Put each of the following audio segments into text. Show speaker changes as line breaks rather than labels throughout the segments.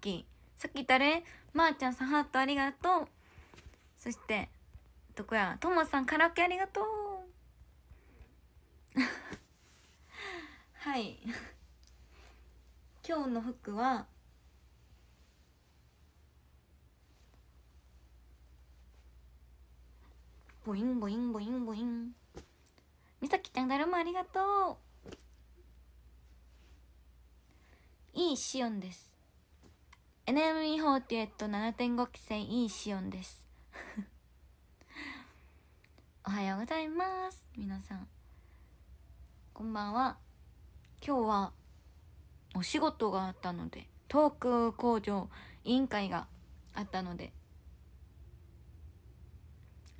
きさっき誰まー、あ、ちゃんさんハートありがとうそしてどこやともさんカラオケありがとう はい今日の服はボインボインボインボインみさきちゃんだるまありがとういいシオンです NME487.5 期生イシオンです おはようございます皆さんこんばんは今日はお仕事があったのでトーク工場委員会があったので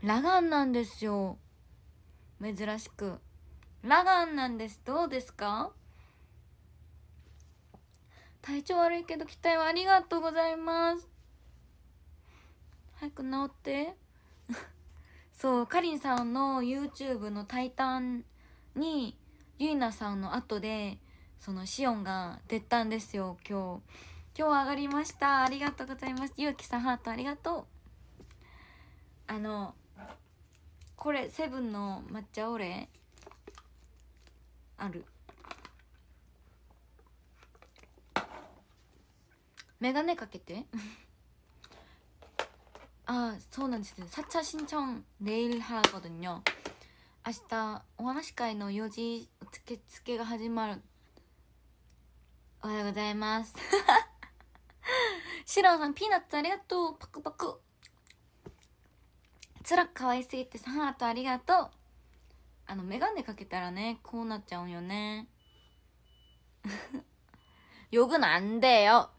ラガンなんですよ珍しくラガンなんですどうですか体調悪いけど期待はありがとうございます早く治って そうかりんさんの YouTube の「タイタン」にゆいなさんの後でそのシオンが出たんですよ今日今日上がりましたありがとうございますゆうきさんハートありがとうあのこれセブンの抹茶オレあるメガネかけて あそうなんです撮影新調ネイルハーゴド明日お話会の4時受け付けが始まるおはようございますシロさんピーナッツありがとうパクパクつくかわすぎてさありがとうあのメガかけたらねこうなっちゃうよね よぐなんでよ。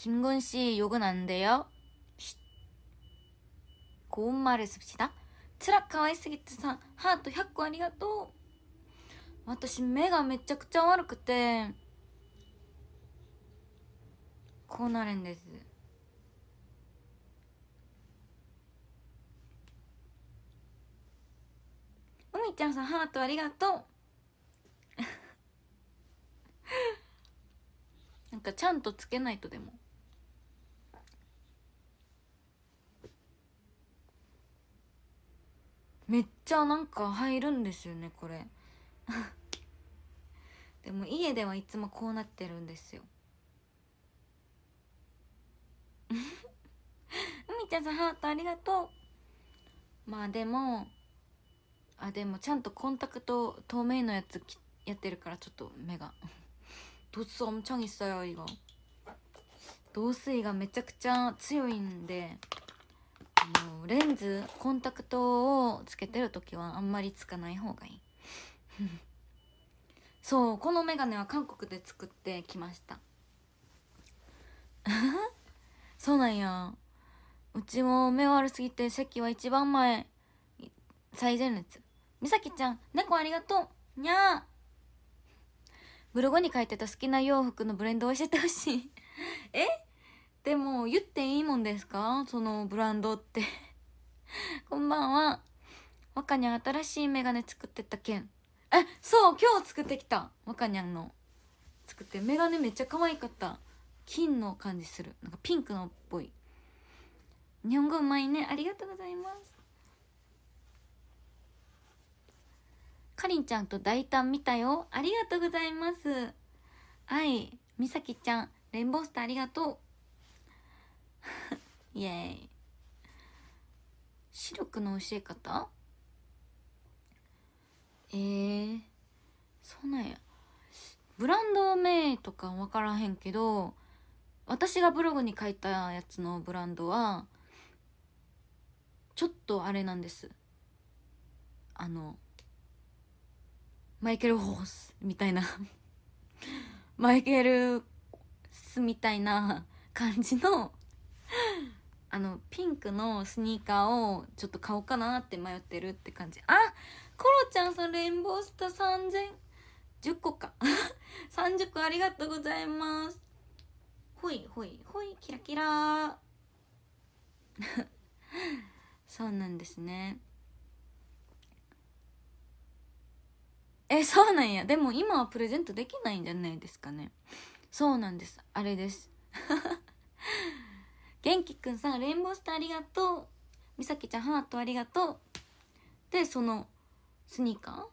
김군씨의욕은안돼요쉿고운말을씁시다つらかわいすぎてさ、ハート100個ありがとう。私目がめちゃくちゃ悪くてこうなるんですうみちゃんさんハートありがとうなんかちゃんとつけないとでもめっちゃなんか入るんですよねこれ でも家ではいつもこうなってるんですよみ ちゃんさんハートありがとうまあでもあでもちゃんとコンタクト透明のやつやってるからちょっと目が どっさ엄청있어요이거が。스이がめちゃくちゃ強いんでのレンズコンタクトをつけてる時はあんまりつかない方がいい そうこのメガネは韓国で作ってきました そうなんやうちも目悪すぎて席は一番前最前列美咲ちゃん猫ありがとうにゃーブログに書いてた好きな洋服のブレンドを教えてほしい えでも言っていいもんですかそのブランドって こんばんは若にゃん新しいメガネ作ってたけんえそう今日作ってきた若にゃんの作ってメガネめっちゃ可愛かった金の感じするなんかピンクのっぽい日本語うまいねありがとうございますかりんちゃんと大胆見たよありがとうございますはいみさきちゃんレインボースターありがとう イエーイ視力の教え方えー、そうなんやブランド名とか分からへんけど私がブログに書いたやつのブランドはちょっとあれなんですあのマイケル・ホースみたいな マイケル・スみたいな感じの あのピンクのスニーカーをちょっと買おうかなって迷ってるって感じあコロちゃんさんレインボースター3010個か30個 ありがとうございますほいほいほいキラキラ そうなんですねえそうなんやでも今はプレゼントできないんじゃないですかねそうなんですあれです元気くんさんレインボースターありがとうみさきちゃんハートありがとうでそのスニーカ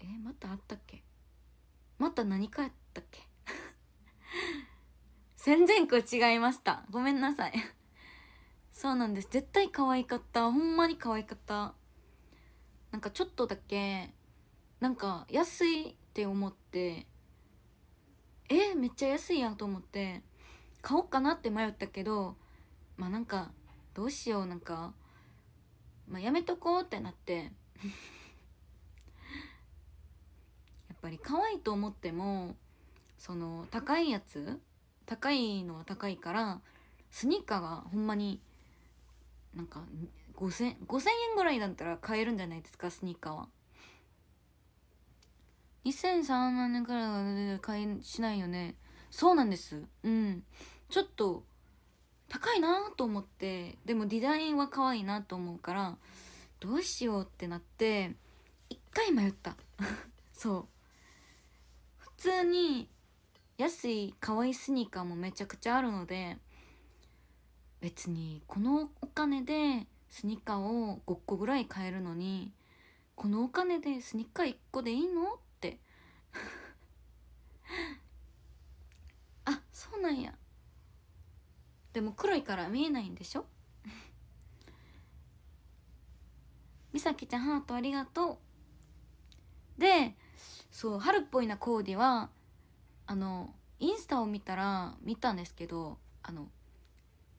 ーえまたあったっけまた何かあったっけ 全然う違いましたごめんなさいそうなんです絶対可愛かったほんまに可愛かったなんかちょっとだけなんか安いって思ってえめっちゃ安いやんと思って買おうかなって迷ったけどまあなんかどうしようなんか、まあ、やめとこうってなって やっぱり可愛いと思ってもその高いやつ高いのは高いからスニーカーがほんまになんか 5000, 5000円ぐらいだったら買えるんじゃないですかスニーカーは。2003万円ぐらいは買いしないよね。そうなんです。うん。ちょっと高いなと思ってでもデザインは可愛いなと思うからどうしようってなって一回迷った そう普通に安い可愛いスニーカーもめちゃくちゃあるので別にこのお金でスニーカーを5個ぐらい買えるのにこのお金でスニーカー1個でいいのって あそうなんやでも黒いから見えないんでしょみさきちゃんハートありがとうでそう春っぽいなコーディはあのインスタを見たら見たんですけどあの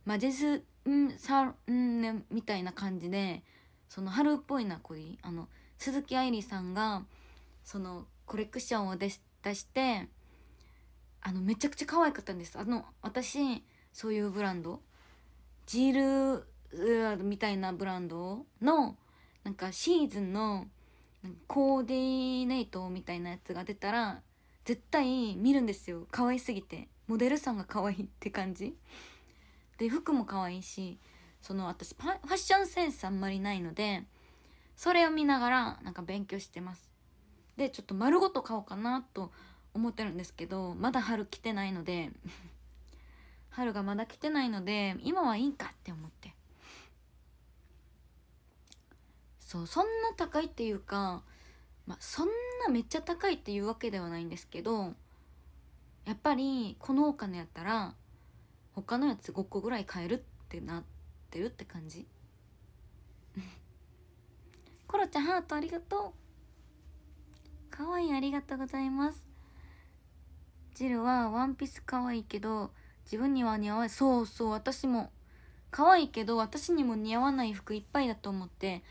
マジェスんさんみたいな感じでその春っぽいなコーディあの鈴木愛理さんがそのコレクションを出し出してあのめちゃくちゃ可愛かったんですあの私そういうブランドジールみたいなブランドのなんかシーズンのコーディネートみたいなやつが出たら絶対見るんですよ可愛すぎてモデルさんが可愛いって感じで服も可愛いしその私ファッションセンスあんまりないのでそれを見ながらなんか勉強してますでちょっと丸ごと買おうかなと思ってるんですけどまだ春来てないので春がまだ来てないので今はいいんかって思ってそうそんな高いっていうか、まあ、そんなめっちゃ高いっていうわけではないんですけどやっぱりこのお金やったら他のやつ5個ぐらい買えるってなってるって感じ コロちゃんハートありがとうかわいいありがとうございますジルはワンピースかわいいけど自分には似合わないそうそう私も可愛いけど私にも似合わない服いっぱいだと思って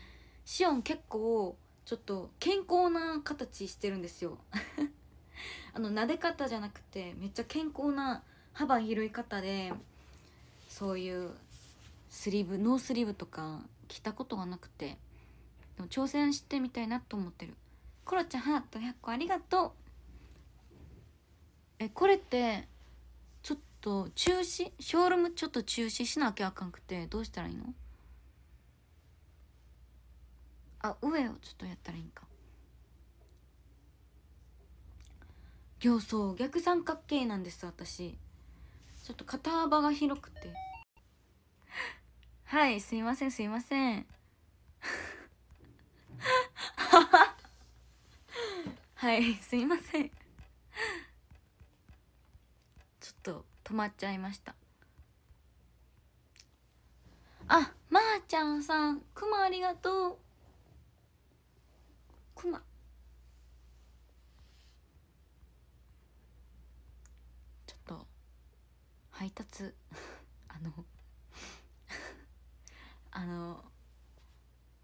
シオン結構ちょっと健康な形してるんですよ あの撫で方じゃなくてめっちゃ健康な幅広い方でそういうスリーブノースリーブとか着たことがなくてでも挑戦してみたいなと思ってるコロちゃんハート100個ありがとうえこれってと中止ショールームちょっと中止しなきゃあかんくてどうしたらいいのあ上をちょっとやったらいいんか行走逆三角形なんです私ちょっと肩幅が広くてはいすいませんすいませんはいすいませんちょっと止まっちゃいましたあまー、あ、ちゃんさんくまありがとうくまちょっと配達 あの あの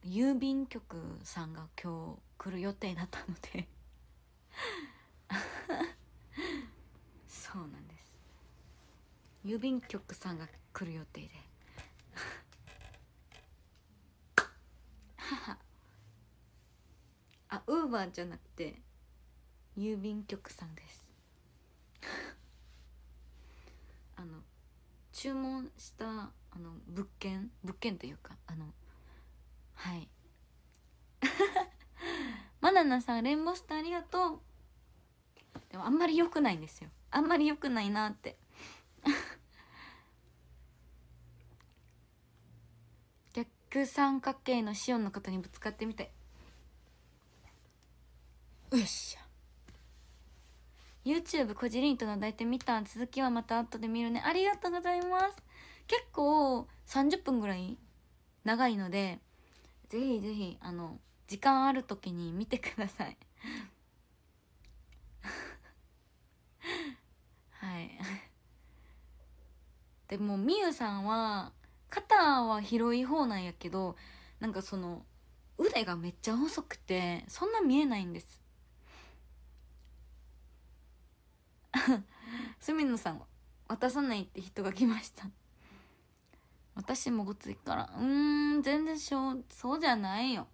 郵便局さんが今日来る予定だったので そうなんです郵便局さんが来る予定で あウーバーじゃなくて郵便局さんです あの注文したあの物件物件というかあのはいマ ナナさんレンボスターありがとうでもあんまり良くないんですよあんまり良くないなって三角形のシオンの方にぶつかってみたいよっしゃ YouTube こじりんとの抱いてみた続きはまた後で見るねありがとうございます結構30分ぐらい長いのでぜひぜひあの時間ある時に見てください はいでもみゆさんは肩は広い方なんやけどなんかその腕がめっちゃ細くてそんな見えないんです隅野 さん渡さないって人が来ました私もごついからうーん全然しょそうじゃないよ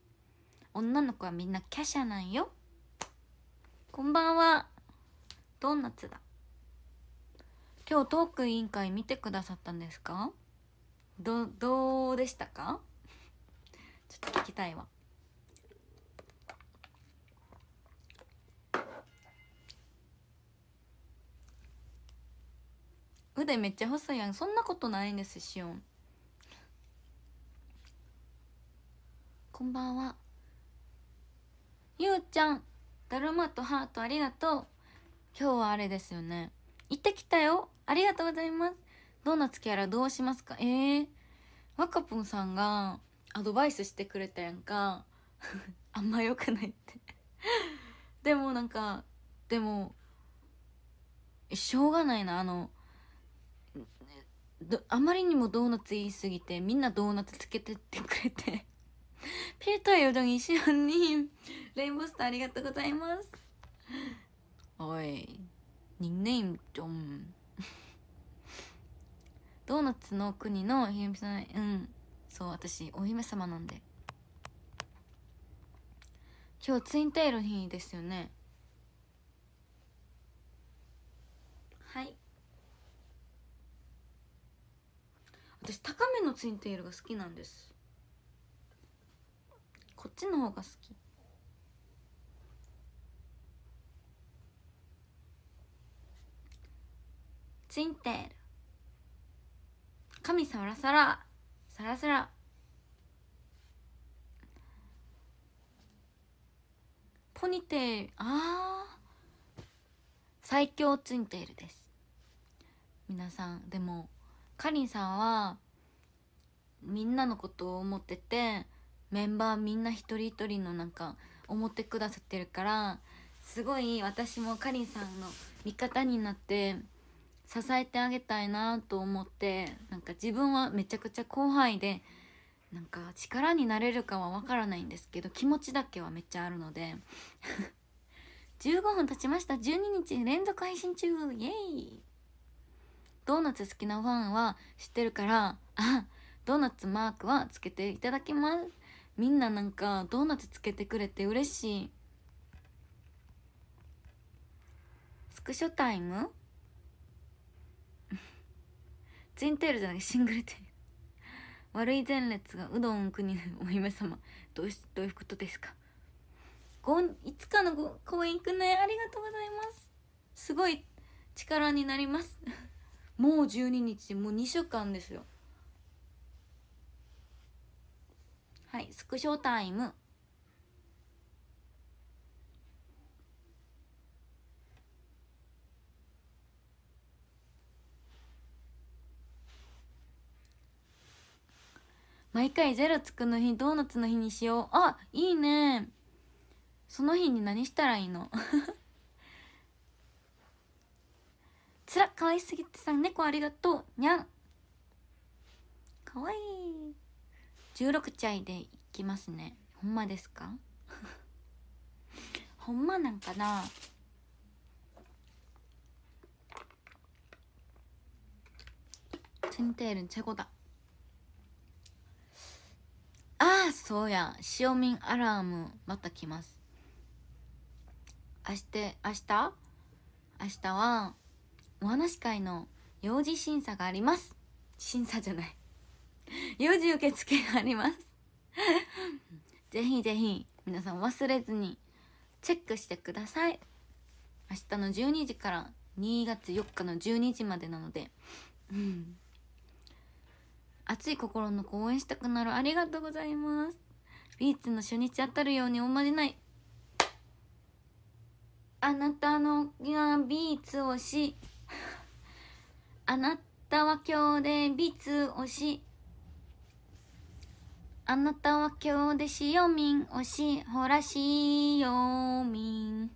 女の子はみんな華奢なんよこんばんはドーナツだ今日トーク委員会見てくださったんですかどどうでしたかちょっと聞きたいわ腕めっちゃ細いやんそんなことないんですしおんこんばんはゆうちゃんだるまとハートありがとう今日はあれですよね行ってきたよありがとうございますドーナツキャラどうしますかえー、ワカポンさんがアドバイスしてくれたやんか あんま良くないって でもなんかでもしょうがないなあのあまりにもドーナツ言いすぎてみんなドーナツつけてってくれて ピルトヨドにしよにレインボースターありがとうございますおいニンネームちょんドーナツの国のひよみさんうんそう私お姫様なんで今日ツインテールの日ですよねはい私高めのツインテールが好きなんですこっちの方が好きツインテール神サラサラサラサラポニテールあー最強ツインテールです皆さんでもかりんさんはみんなのことを思っててメンバーみんな一人一人のなんか思ってくださってるからすごい私もかりんさんの味方になって支えてあげたいなと思ってなんか自分はめちゃくちゃ広範囲でなんか力になれるかはわからないんですけど気持ちだけはめっちゃあるので15 分経ちました12日連続配信中イエーイドーナツ好きなファンは知ってるからあドーナツマークはつけていただきますみんななんかドーナツつけてくれて嬉しいスクショタイムツインテールじゃないシングルテール悪い前列がうどん国のお姫様どうしどういうことですかごいつかのご公演行くねありがとうございますすごい力になります もう12日もう2週間ですよはいスクショタイム毎回ゼロつくの日ドーナツの日にしようあいいねその日に何したらいいの つらかわいすぎてさん猫ありがとうにゃんかわいい16チャイでいきますねほんまですか ほんまなんかなツインテールチェコだああそうやんしアラームまた来ます明日明日明日はお話会の幼児審査があります審査じゃない 幼児受付があります ぜひぜひ皆さん忘れずにチェックしてください明日の12時から2月4日の12時までなので、うん熱い心の子応援したくなるありがとうございますビーツの初日当たるようにおまじないあなたのがビーツをしあなたは今日でビーツをしあなたは今日でしよみん推しほらしよみん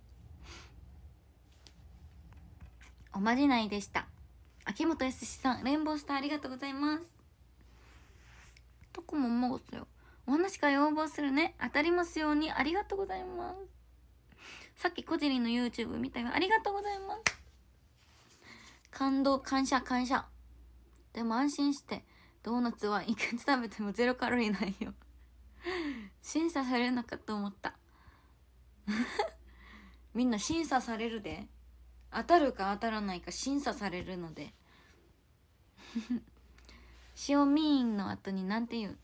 おまじないでした秋元康さんレインボースターありがとうございますとこももごすよ。お話が要望するね。当たりますように。ありがとうございます。さっきこじりの YouTube 見たよ。ありがとうございます。感動、感謝、感謝。でも安心して、ドーナツはく回食べてもゼロカロリーないよ。審査されるのかと思った。みんな審査されるで。当たるか当たらないか審査されるので。塩おみンの後になんて言う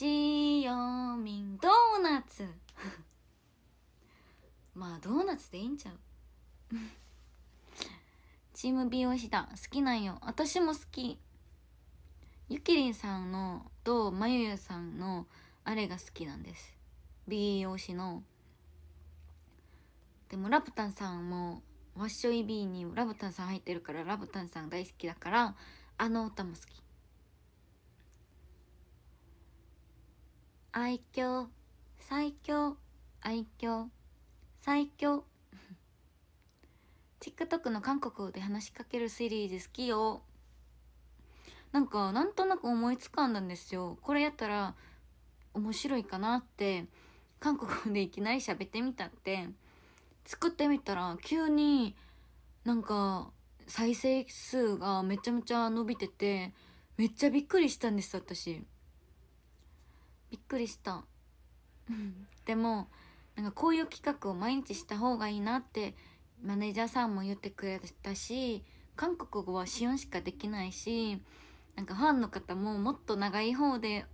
塩おドーナツ まあドーナツでいいんちゃう チーム美容師だ好きなんよ私も好きゆきりんさんのとまゆゆさんのあれが好きなんです美容師のでもラブタンさんもワッショイビーにラブタンさん入ってるからラブタンさん大好きだからあの歌も好き愛嬌最強愛嬌最強 TikTok の韓国で話しかけるシリーズ好きよなんかなんとなく思いつかんだんですよこれやったら面白いかなって韓国でいきなり喋ってみたって作ってみたら急になんか再生数がめちゃめちゃ伸びててめっちゃびっくりしたんです私びっくりした でもなんかこういう企画を毎日した方がいいなってマネージャーさんも言ってくれたし韓国語は試音しかできないしなんかファンの方ももっと長い方で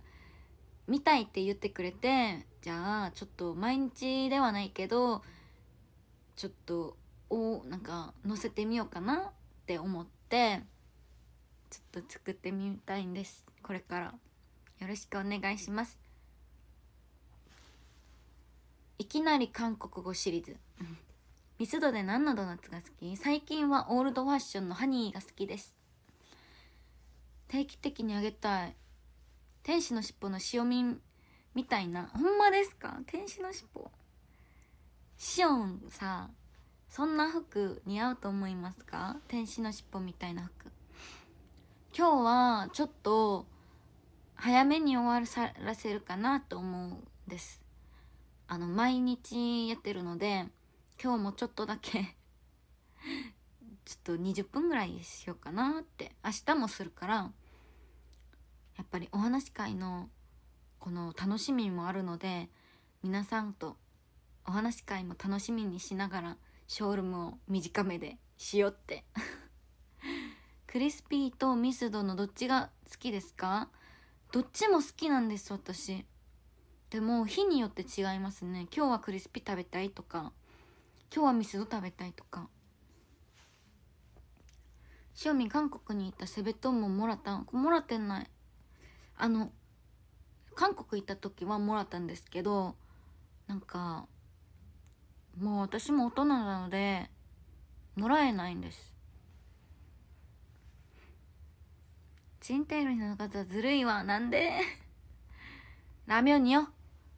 見たいって言ってくれてじゃあちょっと毎日ではないけどちょっとをなんか載せてみようかなって思ってちょっと作ってみたいんですこれからよろしくお願いしますいきなり韓国語シリーズミスドで何のドーナツが好き最近はオールドファッションのハニーが好きです定期的にあげたい天使のしっぽの塩みみたいなほんまですか天使のしっぽシオンさそんな服似合うと思いますか天使のしっぽみたいな服今日はちょっと早めに終わらせるかなと思うんですあの毎日やってるので今日もちょっとだけ ちょっと20分ぐらいしようかなって明日もするからやっぱりお話し会のこの楽しみもあるので皆さんとお話し会も楽しみにしながらショールームを短めでしようって クリスピーとミスドのどっちが好きですかどっちも好きなんです私でも日によって違いますね今日はクリスピ食べたいとか今日はミスド食べたいとかしお韓国に行ったセベトンももらったんもらってないあの韓国行った時はもらったんですけどなんかもう私も大人なのでもらえないんですチンテールの方ずるいわなんで ラーメンよ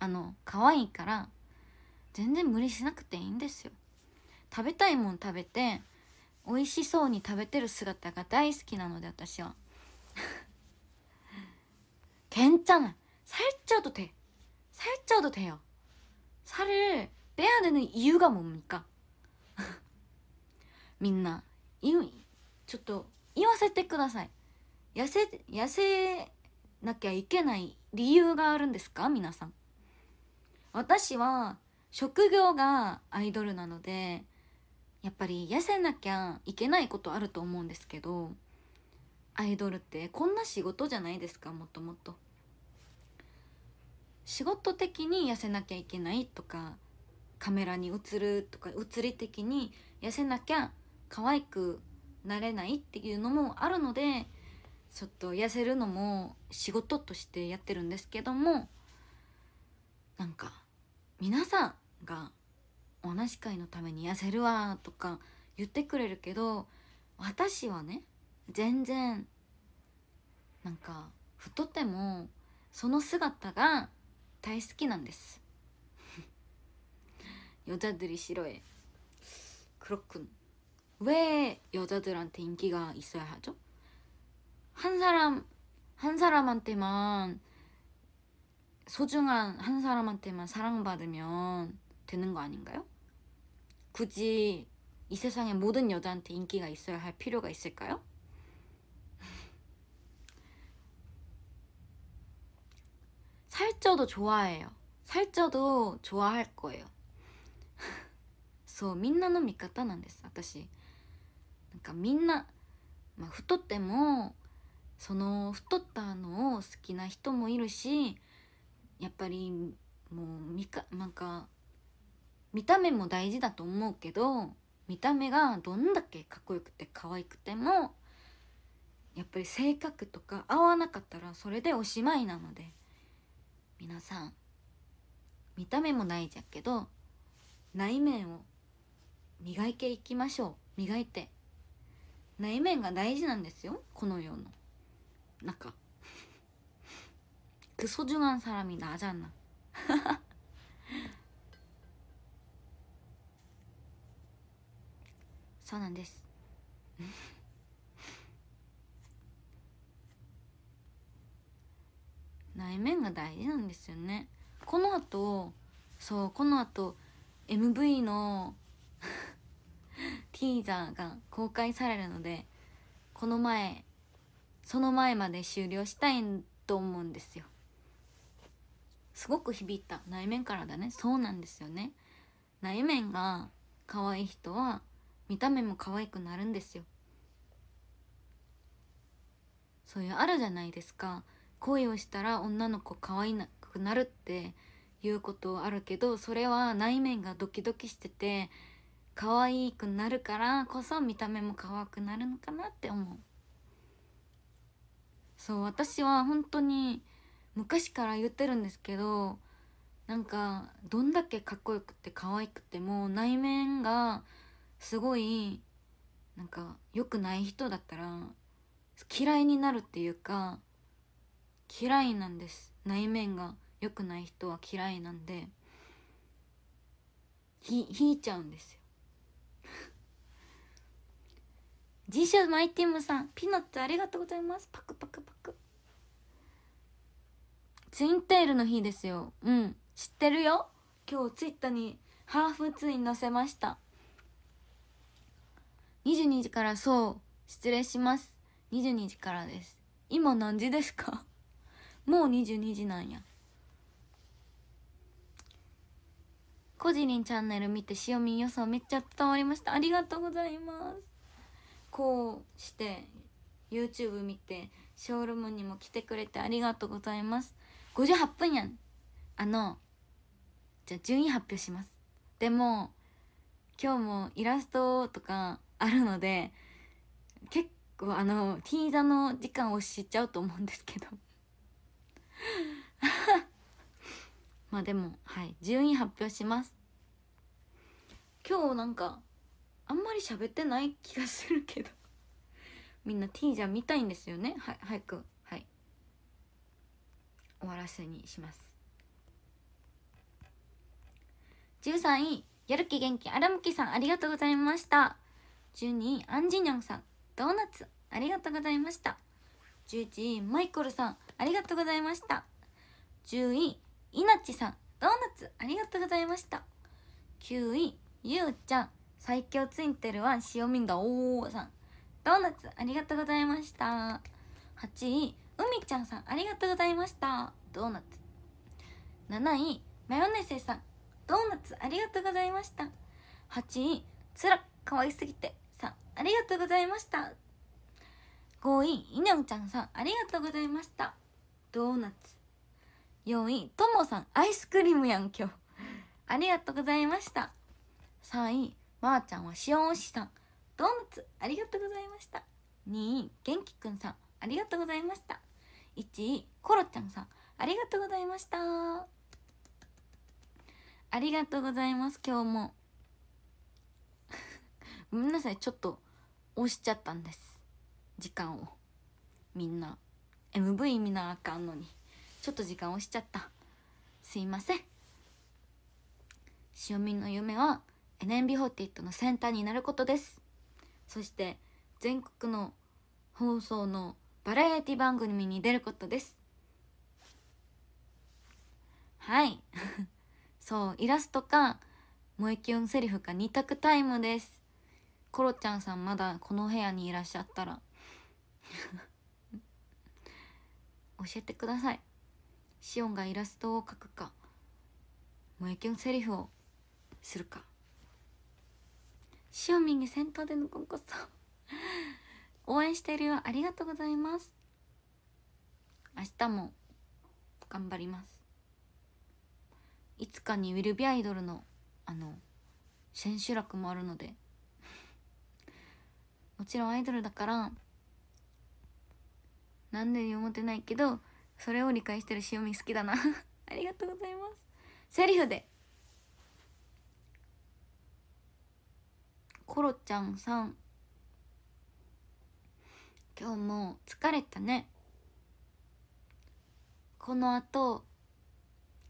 あの可愛いから全然無理しなくていいんですよ食べたいもん食べて美味しそうに食べてる姿が大好きなので私は ちゃんさ괜ち아살と도さ살ち도돼と살よ。さ야ベアでの言う니も。みんなちょっと言わせてください痩せ痩せなきゃいけない理由があるんですか皆さん私は職業がアイドルなのでやっぱり痩せなきゃいけないことあると思うんですけどアイドルってこんな仕事じゃないですかもっともっと仕事的に痩せなきゃいけないとかカメラに映るとか物理的に痩せなきゃ可愛くなれないっていうのもあるのでちょっと痩せるのも仕事としてやってるんですけどもなんか皆さんがお話会のために痩せるわとか言ってくれるけど私はね全然なんか太ってもその姿が大好きなんです여자들이싫어해그렇군왜여자들한테인기가있어야하죠한사람한사람한테만 소중한 한 사람한테만 사랑받으면 되는 거 아닌가요? 굳이 이 세상의 모든 여자한테 인기가 있어야 할 필요가 있을까요? 살쪄도 좋아해요. 살쪄도 좋아할 거예요. そうみんなの味方なんです私なんかみんなま太ってもその太ったのを好きな人もいるし やっぱりもう見かなんか見た目も大事だと思うけど見た目がどんだけかっこよくて可愛くてもやっぱり性格とか合わなかったらそれでおしまいなので皆さん見た目もないじゃけど内面を磨いていきましょう磨いて内面が大事なんですよこの世の中。그소중한사람이나잖 아선한 데스内面が大事なんですよねこの後そうこの後 MV のティーザーが公開されるのでこの前その前まで終了したいと思うんですよすごく響いた内面からだねそうなんですよね内面が可愛い人は見た目も可愛くなるんですよそういうあるじゃないですか恋をしたら女の子可愛くなるっていうことあるけどそれは内面がドキドキしてて可愛くなるからこそ見た目も可愛くなるのかなって思うそう私は本当に昔から言ってるんですけどなんかどんだけかっこよくて可愛くても内面がすごいなんか良くない人だったら嫌いになるっていうか嫌いなんです内面が良くない人は嫌いなんでひ引いちゃうんですよ辞書 マイティムさんピノッツありがとうございますパクパクパクツインテールの日ですようん知ってるよ今日ツイッターにハーフツイン載せました22時からそう失礼します22時からです今何時ですか もう22時なんやこじりんチャンネル見てしおみん予想めっちゃ伝わりましたありがとうございますこうして YouTube 見てショールームにも来てくれてありがとうございます58分やんあのじゃあ順位発表しますでも今日もイラストとかあるので結構あの T 座の時間を知っちゃうと思うんですけど まあでもはい順位発表します今日なんかあんまり喋ってない気がするけどみんな T 座見たいんですよねはい早く終わらせにします13位やる気元気あらむきさんありがとうございました12位アンジニョンさんドーナツありがとうございました11位マイコルさんありがとうございました10位いなちさんドーナツありがとうございました9位ゆうちゃん最強ツインテわ、ルは塩みんがおおさんドーナツありがとうございました8位うみちゃんさんありがとうございましたドーナツ7位マヨネセさんドーナツありがとうございました8位つらかわいすぎてさんありがとうございました5位いにょんちゃんさんありがとうございましたドーナツ4位ともさんアイスクリームやん今日ありがとうございました3位まー、あ、ちゃんは塩おしさんドーナツありがとうございました2位元気くんさんありがとうございました1位コロちゃんさんありがとうございましたありがとうございます今日も ごめんなさいちょっと押しちゃったんです時間をみんな MV 見なあかんのにちょっと時間押しちゃったすいませんしおみんの夢は NMB48 のセンターになることですそして全国の放送のバラエティ番組に出ることですはい そうイラストか萌えキュンセリフか2択タイムですコロちゃんさんまだこの部屋にいらっしゃったら 教えてくださいシオンがイラストを描くか萌えキュンセリフをするかしおみんに先頭でのこンこそ応援してるよありがとうございます明日も頑張りますいつかにウィルビアイドルのあの千秋楽もあるのでもちろんアイドルだからなんでに思ってないけどそれを理解してるしおみ好きだな ありがとうございますセリフでコロちゃんさん今日も疲れたねこのあと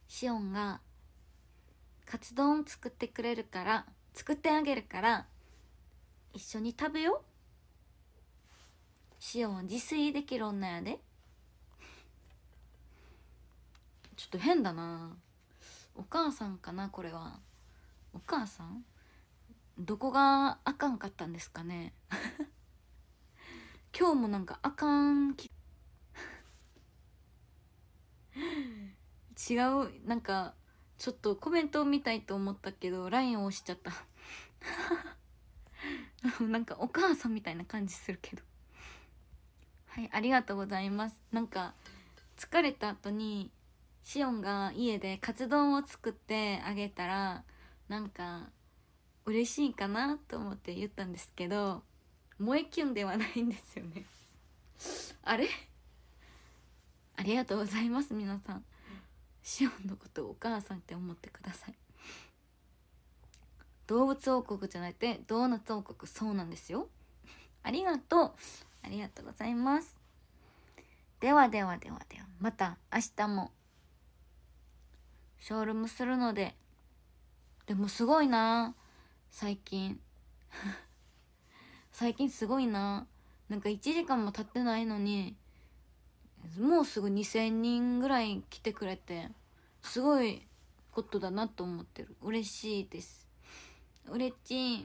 しおんがカツ丼作ってくれるから作ってあげるから一緒に食べよしおんは自炊できる女やでちょっと変だなお母さんかなこれはお母さんどこがあかんかったんですかね今日もなんかあかん違うなんかちょっとコメントを見たいと思ったけど LINE を押しちゃった なんかお母さんみたいな感じするけどはいありがとうございますなんか疲れた後にしおんが家でカツ丼を作ってあげたらなんか嬉しいかなと思って言ったんですけど萌えキュンではないんですよねあれありがとうございます皆さんシオンのことをお母さんって思ってください動物王国じゃなくてドーナツ王国そうなんですよありがとうありがとうございますではではではではまた明日もショールームするのででもすごいな最近最近すごいななんか1時間も経ってないのにもうすぐ2,000人ぐらい来てくれてすごいことだなと思ってる嬉しいですうれちい